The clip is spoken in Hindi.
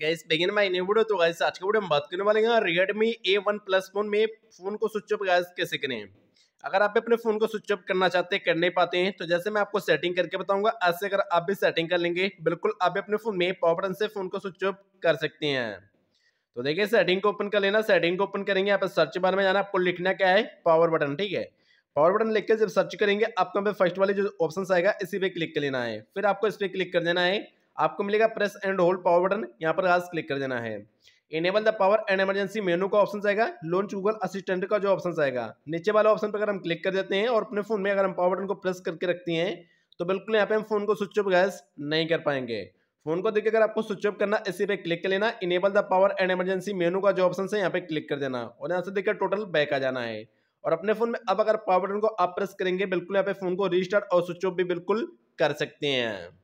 गैस बिगिन माय इन्हें वीडियो तो गैस आज के बुढ़े हम बात करने वाले हैं Redmi A one plus phone में फ़ोन को स्विच ऑफ गैस कैसे करें अगर आप अपने फ़ोन को स्विच ऑफ करना चाहते हैं कर नहीं पाते हैं तो जैसे मैं आपको सेटिंग करके बताऊंगा ऐसे अगर आप भी सेटिंग कर लेंगे बिल्कुल आप अपने फ़ोन में पॉपर से फ़ोन को स्विच ऑफ कर सकते हैं तो देखिए सेटिंग को ओपन कर लेना सेटिंग को ओपन करेंगे आप सर्च बार में जाना आपको लिखना क्या है पावर बटन ठीक है पावर बटन लिख के जब सर्च करेंगे आपको फर्स्ट वाले जो ऑप्शन आएगा इसी पे क्लिक कर लेना है फिर आपको इस पर क्लिक कर देना है आपको मिलेगा press and hold power button यहाँ पर आज क्लिक कर देना है enable the power and emergency menu का ऑप्शन आएगा लॉन्च गूगल असिस्टेंट का जो ऑप्शन आएगा नीचे वाला ऑप्शन पर अगर हम क्लिक कर देते हैं और अपने फोन में अगर हम पावर बटन को प्रेस करके रखते हैं तो बिल्कुल यहाँ पे हम फोन को स्विच ऑफ गैस नहीं कर पाएंगे फोन को देखिए अगर आपको स्विच ऑफ करना इसी पे क्लिक कर लेना enable the power and emergency menu का जो ऑप्शन है यहाँ पे क्लिक कर देना और यहाँ से देखिए टोटल बैक आ जाना है और अपने फोन में अब अगर पावर बटन को आप प्रेस करेंगे बिल्कुल यहाँ पे फोन को रिस्टार्ट और स्विच ऑफ भी बिल्कुल कर सकते हैं